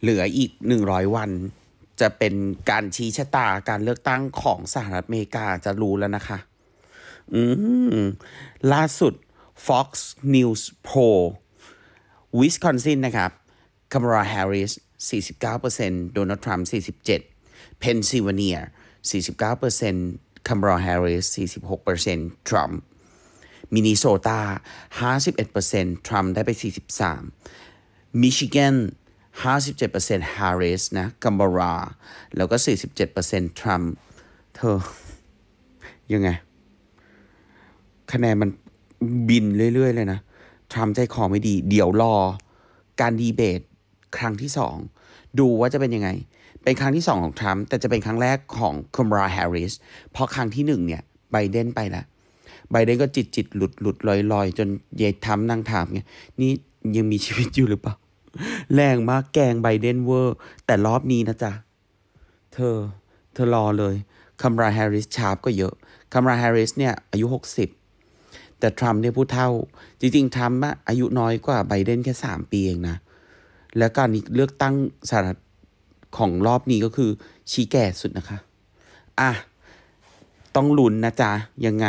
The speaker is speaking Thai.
เหลืออีก 100 วัน จะเป็นการชี้ชะตาการเลือกตั้งของสหรัฐอเมริกาจะรู้แล้วนะคะ อืม ล่าสุด Fox News Poll วิสคอนซินนะครับค a มราแฮร์ริส49%โดนัลด์ทรัมป์47เพนซิลเวเนีย49%คามราแฮร์ริส46%ทรัมป์มินนิโซตา51%ทรัมป์ได้ไป 43มิชิแกน57%ฮ r ริสนะกัมบารา แล้วก็ 47%ทรัมป์เธอยังไง คะแนนมันบินเรื่อยๆ เลยนะทรัมป์ใจคอไม่ดี เดี๋ยวรอ การดีเบต ครั้งที่สองดูว่าจะเป็นยังไง เป็นครั้งที่สองของทรัมป์แต่จะเป็นครั้งแรกของคัมราแฮร์ริสเพราะครั้งที่หนึ่งเนี่ยไบเดนไปละไบเดนก็จิตจิตหลุดหลุดลอยลอยจนเยทรัมป์นั่งถาม่งนี่ยังมีชีวิตอยู่หรือเปล่าแรงมากแกงไบเดนเวอร์ แต่รอบนี้นะจ๊ะ เธอ เธอรอเลยคัมราแฮริสชาร์ปก็เยอะคัมราแฮริสเนี่ย อายุ 60 แต่ทรัมป์เนี่ยผู้เท่า จริง ๆทรัมป์อายุน้อยกว่าไบเดนแค่ 3 ปีเองนะ และการเลือกตั้งสหรัฐของรอบนี้ก็คือ ชี้แก่สุดนะคะ อ่ะ ต้องลุ้นนะจ๊ะ ยังไง